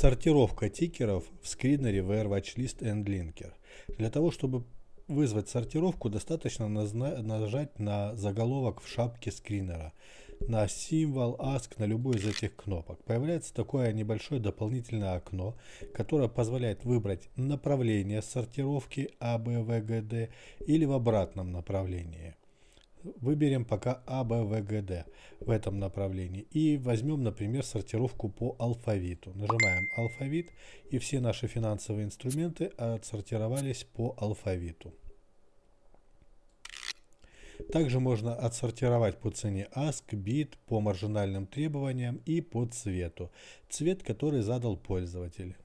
Сортировка тикеров в скринере, VR Watchlist and Linker. Для того, чтобы вызвать сортировку, достаточно нажать на заголовок в шапке скринера, на символ Ask на любой из этих кнопок. Появляется такое небольшое дополнительное окно, которое позволяет выбрать направление сортировки ABVGD а, или в обратном направлении – Выберем пока АБВГД в этом направлении. И возьмем, например, сортировку по алфавиту. Нажимаем алфавит, и все наши финансовые инструменты отсортировались по алфавиту. Также можно отсортировать по цене ASK, BIT, по маржинальным требованиям и по цвету. Цвет, который задал пользователь.